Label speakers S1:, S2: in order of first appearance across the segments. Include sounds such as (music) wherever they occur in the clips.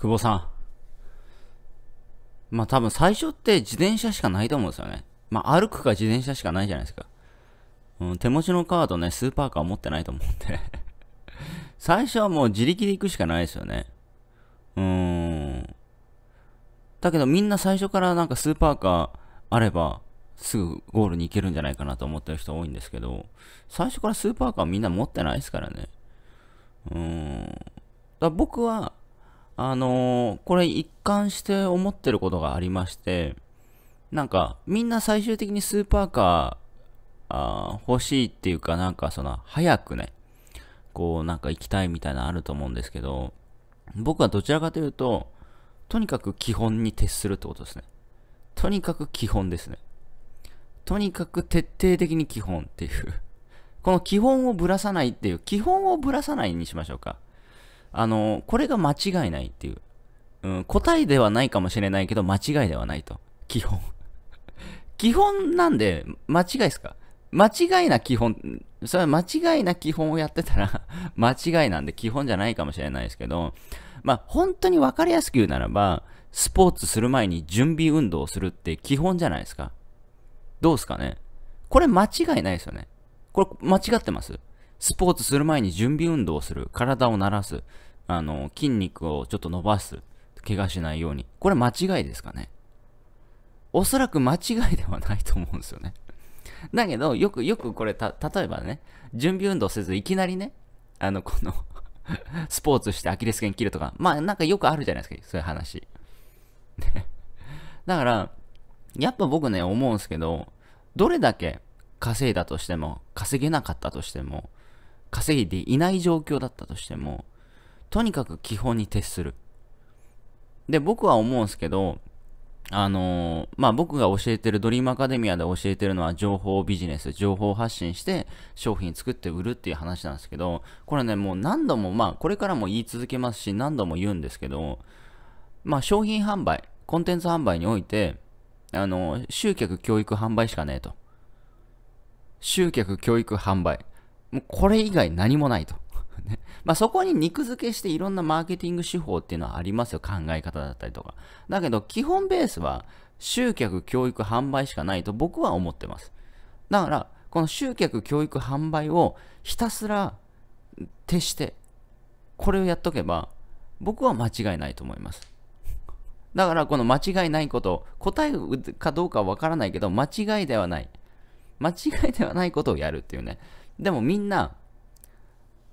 S1: 久保さん。まあ多分最初って自転車しかないと思うんですよね。まあ歩くか自転車しかないじゃないですか。うん、手持ちのカードね、スーパーカー持ってないと思うんで (laughs) 最初はもう自力で行くしかないですよね。うーん。だけどみんな最初からなんかスーパーカーあればすぐゴールに行けるんじゃないかなと思ってる人多いんですけど、最初からスーパーカーみんな持ってないですからね。うーん。だ僕はあのー、これ一貫して思ってることがありまして、なんか、みんな最終的にスーパーカー、あー欲しいっていうか、なんかその、早くね、こう、なんか行きたいみたいなのあると思うんですけど、僕はどちらかというと、とにかく基本に徹するってことですね。とにかく基本ですね。とにかく徹底的に基本っていうこの基本をぶらさないっていう、基本をぶらさないにしましょうか。あの、これが間違いないっていう。うん、答えではないかもしれないけど、間違いではないと。基本。(laughs) 基本なんで、間違いですか間違いな基本、それは間違いな基本をやってたら (laughs) 間違いなんで基本じゃないかもしれないですけど、まあ、本当に分かりやすく言うならば、スポーツする前に準備運動をするって基本じゃないですか。どうですかねこれ間違いないですよね。これ間違ってます。スポーツする前に準備運動をする。体を慣らす。あの、筋肉をちょっと伸ばす。怪我しないように。これ間違いですかねおそらく間違いではないと思うんですよね。だけど、よくよくこれ、た、例えばね、準備運動せずいきなりね、あの、このスポーツしてアキレス腱切るとか、まあなんかよくあるじゃないですか、そういう話。だから、やっぱ僕ね、思うんですけど、どれだけ稼いだとしても、稼げなかったとしても、稼いでいない状況だったとしても、とにかく基本に徹する。で、僕は思うんですけど、あのー、まあ、僕が教えてる、ドリームアカデミアで教えてるのは情報ビジネス、情報発信して商品作って売るっていう話なんですけど、これね、もう何度も、まあ、これからも言い続けますし、何度も言うんですけど、まあ、商品販売、コンテンツ販売において、あのー、集客、教育、販売しかねえと。集客、教育、販売。もうこれ以外何もないと。ね。(laughs) まあそこに肉付けしていろんなマーケティング手法っていうのはありますよ。考え方だったりとか。だけど基本ベースは集客、教育、販売しかないと僕は思ってます。だから、この集客、教育、販売をひたすら徹して、これをやっとけば僕は間違いないと思います。だからこの間違いないこと、答えかどうかはわからないけど、間違いではない。間違いではないことをやるっていうね。でもみんな、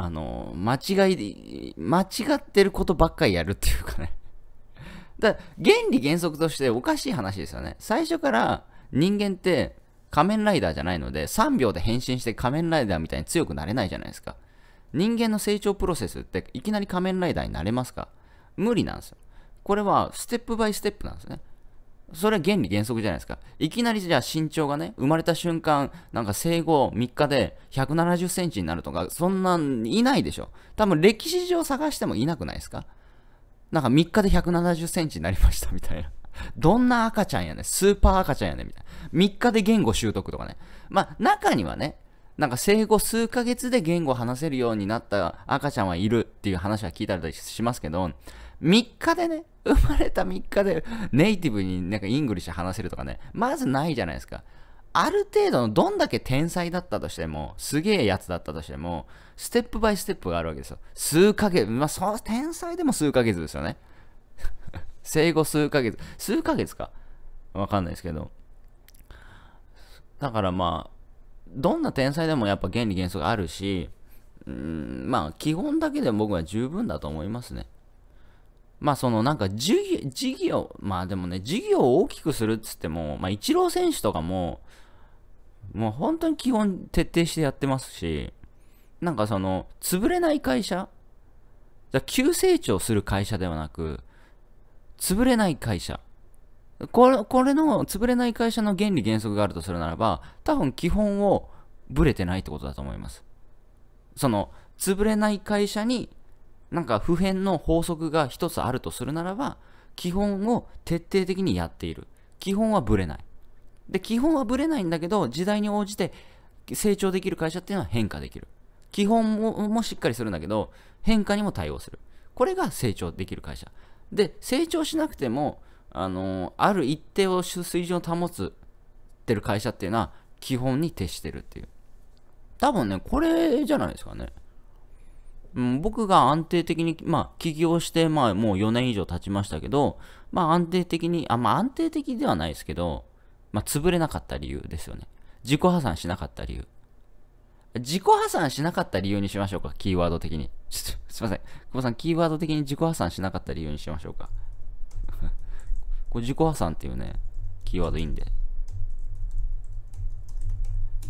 S1: あの、間違い、間違ってることばっかりやるっていうかね。(laughs) だ原理原則としておかしい話ですよね。最初から人間って仮面ライダーじゃないので、3秒で変身して仮面ライダーみたいに強くなれないじゃないですか。人間の成長プロセスっていきなり仮面ライダーになれますか無理なんですよ。これはステップバイステップなんですね。それは原理原則じゃないですか。いきなりじゃあ身長がね、生まれた瞬間、なんか生後3日で170センチになるとか、そんなんいないでしょ。多分歴史上探してもいなくないですかなんか3日で170センチになりましたみたいな。どんな赤ちゃんやねスーパー赤ちゃんやねみたいな。3日で言語習得とかね。まあ中にはね、なんか生後数ヶ月で言語を話せるようになった赤ちゃんはいるっていう話は聞いたりしますけど、3日でね、生まれた3日でネイティブになんかイングリッシュ話せるとかね、まずないじゃないですか。ある程度のどんだけ天才だったとしても、すげえやつだったとしても、ステップバイステップがあるわけですよ。数ヶ月、まあ、そう、天才でも数ヶ月ですよね。(laughs) 生後数ヶ月、数ヶ月かわかんないですけど。だからまあ、どんな天才でもやっぱ原理原則あるし、うん、まあ基本だけで僕は十分だと思いますね。まあそのなんか事業、まあでもね、事業を大きくするっつっても、まあ一郎選手とかも、もう本当に基本徹底してやってますし、なんかその、潰れない会社急成長する会社ではなく、潰れない会社。これ、これの潰れない会社の原理原則があるとするならば、多分基本をブレてないってことだと思います。その、潰れない会社になんか普遍の法則が一つあるとするならば、基本を徹底的にやっている。基本はぶれない。で、基本はぶれないんだけど、時代に応じて成長できる会社っていうのは変化できる。基本もしっかりするんだけど、変化にも対応する。これが成長できる会社。で、成長しなくても、あのー、ある一定を水準を保つってる会社っていうのは、基本に徹してるっていう。多分ね、これじゃないですかね。うん、僕が安定的に、まあ、起業して、まあ、もう4年以上経ちましたけど、まあ、安定的に、あ、まあ、安定的ではないですけど、まあ、潰れなかった理由ですよね。自己破産しなかった理由。自己破産しなかった理由にしましょうか、キーワード的に。ちょっと、すいません。久保さん、キーワード的に自己破産しなかった理由にしましょうか。(laughs) これ自己破産っていうね、キーワードいいんで。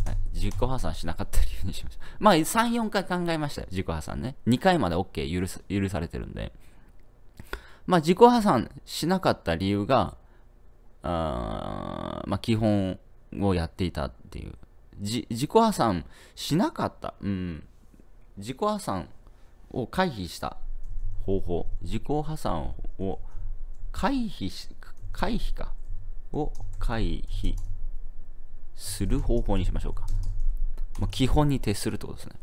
S1: はい、自己破産しなかった理由にしましょう。まあ、3、4回考えましたよ、自己破産ね。2回まで OK 許す許されてるんで。まあ、自己破産しなかった理由が、あまあ、基本をやっていたっていう。自己破産しなかった。うん。自己破産を回避した方法。自己破産を回避し、回避か。を回避する方法にしましょうか。ま基本に徹するってことですね。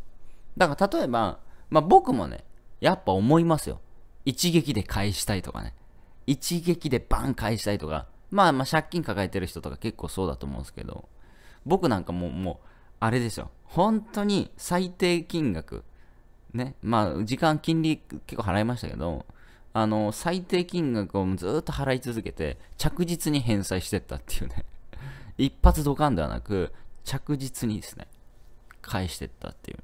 S1: だから例えば、まあ、僕もね、やっぱ思いますよ。一撃で返したいとかね。一撃でバン返したいとか。まあまあ借金抱えてる人とか結構そうだと思うんですけど、僕なんかもう、もう、あれですよ。本当に最低金額。ね。まあ、時間、金利結構払いましたけど、あの、最低金額をずっと払い続けて、着実に返済してったっていうね。(laughs) 一発ドカンではなく、着実にですね。返してったっていう。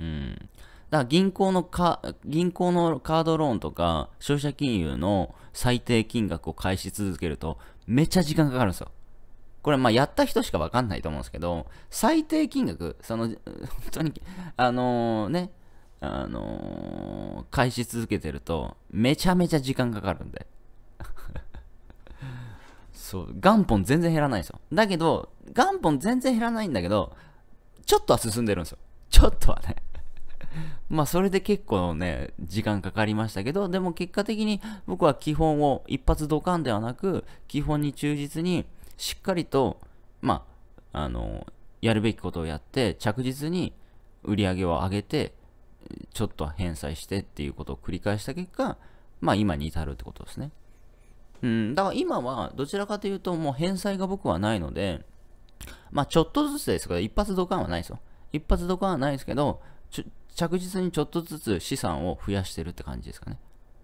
S1: うん。だから銀行のカ銀行のカードローンとか消費者金融の最低金額を返し続けるとめっちゃ時間かかるんですよ。これまやった人しかわかんないと思うんですけど、最低金額、その、(laughs) 本当に、あのー、ね、あのー、返し続けてるとめちゃめちゃ時間かかるんで。(laughs) そう、元本全然減らないですよ。だけど、元本全然減らないんだけど、ちょっとは進んでるんですよ。ちょっとはね (laughs) まあそれで結構ね、時間かかりましたけど、でも結果的に僕は基本を一発ドカンではなく、基本に忠実にしっかりと、まあ、あの、やるべきことをやって、着実に売り上げを上げて、ちょっと返済してっていうことを繰り返した結果、まあ今に至るってことですね。うん、だから今はどちらかというともう返済が僕はないので、まあ、ちょっとずつですけど、一発ドカンはないですよ。一発ドカンはないですけど、着実にちょっとずつ資産を増やしてるって感じですかね。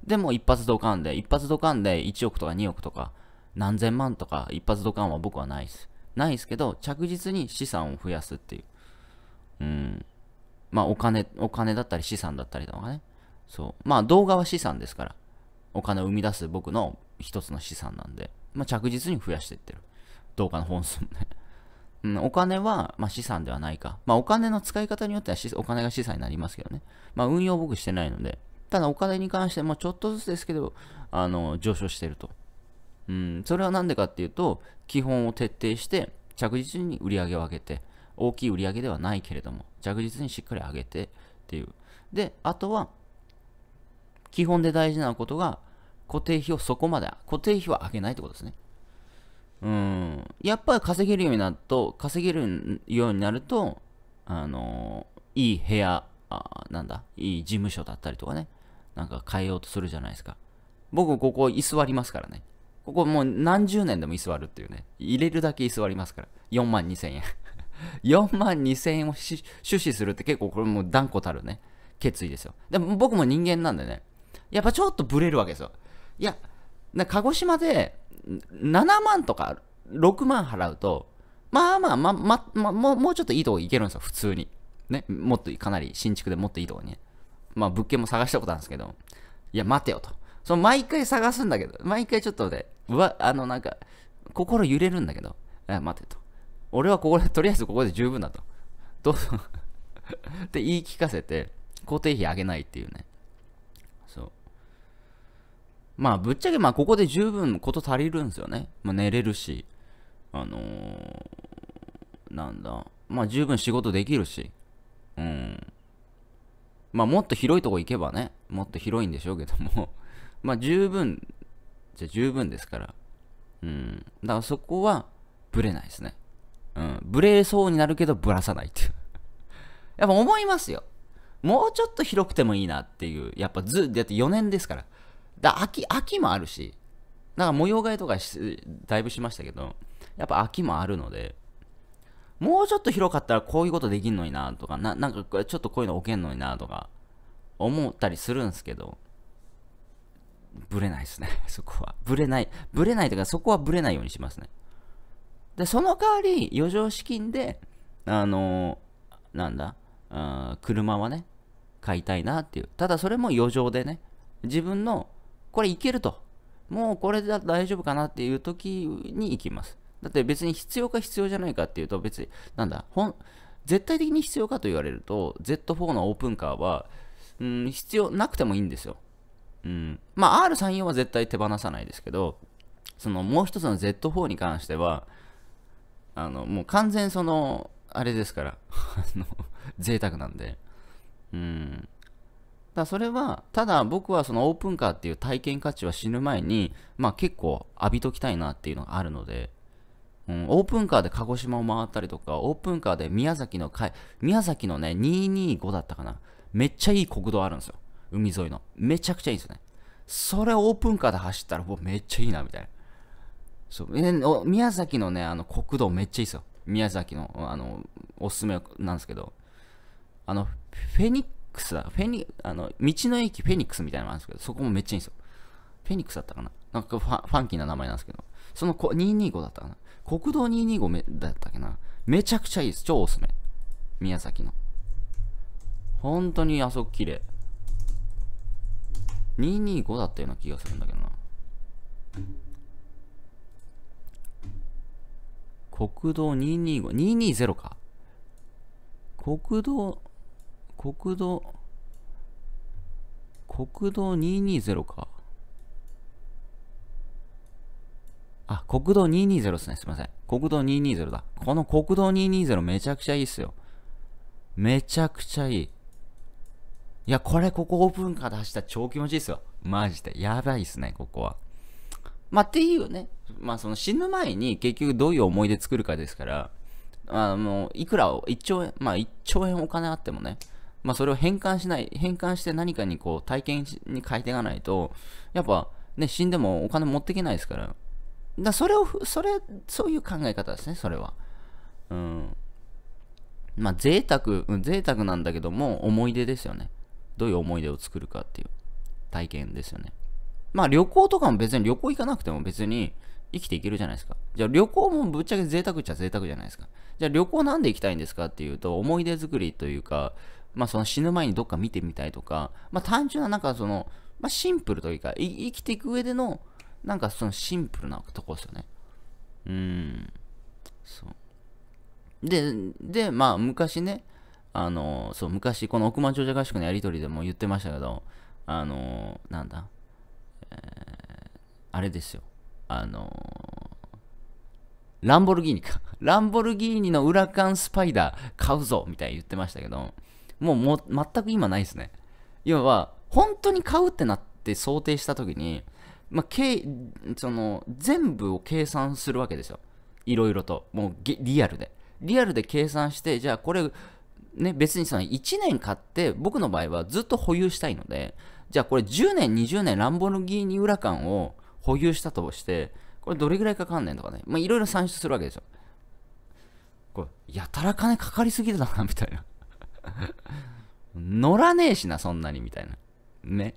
S1: でも一発ドカンで、一発ドカンで1億とか2億とか何千万とか一発ドカンは僕はないです。ないですけど、着実に資産を増やすっていう。うん。まあお金、お金だったり資産だったりとかね。そう。まあ動画は資産ですから。お金を生み出す僕の一つの資産なんで、まあ着実に増やしていってる。動画の本数もね。うん、お金は、まあ、資産ではないか。まあ、お金の使い方によってはお金が資産になりますけどね。まあ、運用僕してないので。ただ、お金に関してもちょっとずつですけど、あの、上昇してると。うん、それは何でかっていうと、基本を徹底して、着実に売り上げを上げて、大きい売り上げではないけれども、着実にしっかり上げてっていう。で、あとは、基本で大事なことが、固定費をそこまで、固定費は上げないってことですね。うん、やっぱり稼げるようになると、稼げるようになると、あのー、いい部屋、あなんだ、いい事務所だったりとかね、なんか変えようとするじゃないですか。僕、ここ居座りますからね。ここもう何十年でも居座るっていうね。入れるだけ居座りますから。4万2千円。4 (laughs) 万2千円を趣旨するって結構これもう断固たるね、決意ですよ。でも僕も人間なんでね、やっぱちょっとブレるわけですよ。いや、な鹿児島で、7万とか6万払うと、まあまあ、ま、ま、ま、もう、もうちょっといいとこ行けるんですよ、普通に。ね、もっとかなり新築でもっといいとこにね。まあ物件も探したことあるんですけど、いや、待てよと。その毎回探すんだけど、毎回ちょっとね、うわ、あのなんか、心揺れるんだけど、え、待てと。俺はここで、とりあえずここで十分だと。どうぞ (laughs) って言い聞かせて、固定費上げないっていうね。まあぶっちゃけまあここで十分こと足りるんですよね。まあ、寝れるし、あのー、なんだ、まあ十分仕事できるし、うん。まあもっと広いとこ行けばね、もっと広いんでしょうけども (laughs) まあ十分、じゃ十分ですから。うん。だからそこはぶれないですね。うん。ぶれそうになるけどぶらさないっていう (laughs) やっぱ思いますよ。もうちょっと広くてもいいなっていう。やっぱず、だって4年ですから。だ秋、秋もあるし、なんか模様替えとかだいぶしましたけど、やっぱ秋もあるので、もうちょっと広かったらこういうことできんのになとか、ななんかちょっとこういうの置けんのになとか、思ったりするんですけど、ブレないですね、(laughs) そこは。ブレない。ブレないというか、そこはブレないようにしますね。で、その代わり、余剰資金で、あのー、なんだ、あ車はね、買いたいなっていう。ただそれも余剰でね、自分のこれいけると。もうこれだと大丈夫かなっていう時に行きます。だって別に必要か必要じゃないかっていうと別に、なんだ、ほん絶対的に必要かと言われると Z4 のオープンカーは、うん、必要なくてもいいんですよ。うん、まあ R34 は絶対手放さないですけど、そのもう一つの Z4 に関しては、あの、もう完全その、あれですから、(laughs) あの、贅沢なんで、うん、だそれは、ただ僕はそのオープンカーっていう体験価値は死ぬ前に、まあ結構浴びときたいなっていうのがあるので、うん、オープンカーで鹿児島を回ったりとか、オープンカーで宮崎の海、宮崎のね、225だったかな。めっちゃいい国道あるんですよ。海沿いの。めちゃくちゃいいんですよね。それオープンカーで走ったら、もうめっちゃいいな、みたいな。そう。え宮崎のね、あの、国道めっちゃいいですよ。宮崎の、あの、おすすめなんですけど、あの、フェニックスだ。フェニ、あの、道の駅フェニックスみたいなのがあるんですけど、そこもめっちゃいいんですよ。フェニックスだったかななんかファンキーな名前なんですけど、そのこ225だったかな国道225めだったっけなめちゃくちゃいいです。超おすすめ。宮崎の。本当にあそこ綺麗。225だったような気がするんだけどな。国道225、220か。国道国道、国道220か。あ、国道220ですね。すみません。国道220だ。この国道220めちゃくちゃいいっすよ。めちゃくちゃいい。いや、これここオープンカー走ったら超気持ちいいっすよ。マジで。やばいっすね、ここは。まあ、っていうね。まあ、その死ぬ前に結局どういう思い出作るかですから、あの、いくら、1兆円、まあ、1兆円お金あってもね、まあ、それを変換しない、変換して何かにこう体験に変えていかないと、やっぱね、死んでもお金持っていけないですから。だそれを、それ、そういう考え方ですね、それは。うん。まあ、贅沢、贅沢なんだけども、思い出ですよね。どういう思い出を作るかっていう体験ですよね。まあ、旅行とかも別に旅行行かなくても別に生きていけるじゃないですか。じゃあ旅行もぶっちゃけ贅沢っちゃ贅沢じゃないですか。じゃあ旅行なんで行きたいんですかっていうと、思い出作りというか、まあ、その死ぬ前にどっか見てみたいとか、まあ、単純ななんかその、まあ、シンプルというか生きていく上でのなんかそのシンプルなとこですよねうんそうででまあ昔ねあのそう昔この億万長者合宿のやり取りでも言ってましたけどあのなんだ、えー、あれですよあのランボルギーニかランボルギーニのウラカンスパイダー買うぞみたいに言ってましたけどもうも全く今ないですね。要は、本当に買うってなって想定した時に、まあ、けその全部を計算するわけですよ。いろいろと。もうリアルで。リアルで計算して、じゃあこれ、ね、別にその1年買って、僕の場合はずっと保有したいので、じゃあこれ10年、20年ランボルギーニウラを保有したとして、これどれぐらいかかんねんとかね、まあ、いろいろ算出するわけですよ。やたら金かかりすぎるだな、みたいな。(laughs) 乗らねえしな、そんなに、みたいな。ね。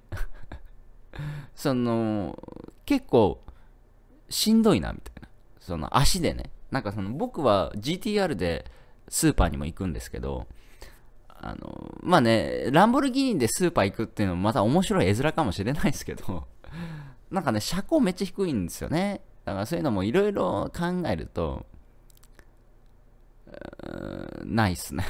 S1: (laughs) その、結構、しんどいな、みたいな。その、足でね。なんかその、僕は GTR でスーパーにも行くんですけど、あの、まあね、ランボルギーニでスーパー行くっていうのもまた面白い絵面かもしれないですけど、(laughs) なんかね、車高めっちゃ低いんですよね。だからそういうのもいろいろ考えると、ないっすね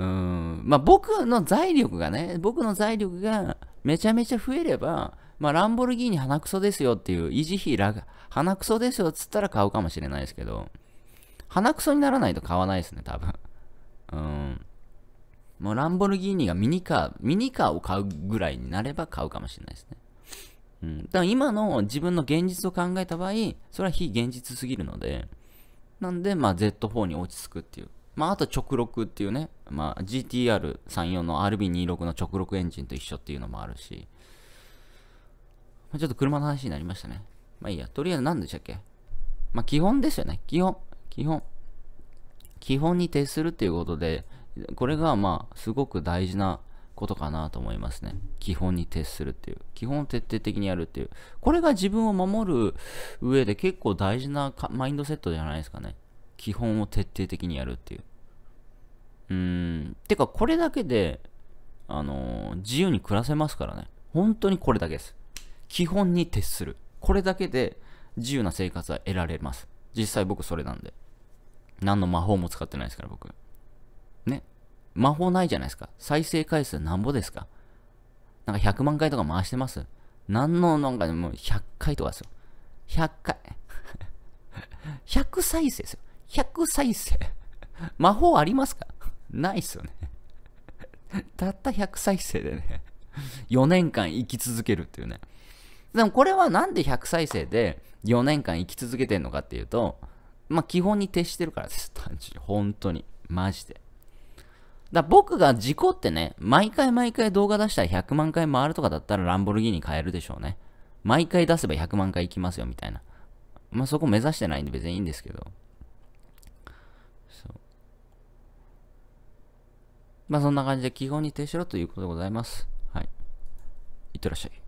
S1: うん。まあ、僕の財力がね、僕の財力がめちゃめちゃ増えれば、まあ、ランボルギーニ鼻くそですよっていう、維持費ら、鼻くそですよっつったら買うかもしれないですけど、鼻くそにならないと買わないですね、多分。うん。もうランボルギーニがミニカー、ミニカーを買うぐらいになれば買うかもしれないですね。うん。だから今の自分の現実を考えた場合、それは非現実すぎるので、なんで、まあ Z4 に落ち着くっていうまあ、あと直録っていうね、まあ、GTR34 の RB26 の直録エンジンと一緒っていうのもあるし、まあ、ちょっと車の話になりましたね。まあいいや、とりあえず何でしたっけまあ基本ですよね。基本。基本。基本に徹するっていうことで、これがまあすごく大事なことかなと思いますね。基本に徹するっていう。基本を徹底的にやるっていう。これが自分を守る上で結構大事なマインドセットじゃないですかね。基本を徹底的にやるっていう。うん。てか、これだけで、あのー、自由に暮らせますからね。本当にこれだけです。基本に徹する。これだけで自由な生活は得られます。実際僕それなんで。何の魔法も使ってないですから僕。ね。魔法ないじゃないですか。再生回数なんぼですか。なんか100万回とか回してます。何のなんかでも100回とかですよ。100回。100 (laughs) 再生ですよ。100再生。(laughs) 魔法ありますかないっすよねたった100再生でね4年間生き続けるっていうね。でもこれはなんで100再生で4年間生き続けてんのかっていうと、まあ基本に徹してるからです。単純に。本当に。マジで。だ僕が事故ってね、毎回毎回動画出したら100万回回るとかだったらランボルギーニ買えるでしょうね。毎回出せば100万回行きますよみたいな。まあそこ目指してないんで別にいいんですけど。まあそんな感じで基本に徹しろということでございます。はい。いってらっしゃい。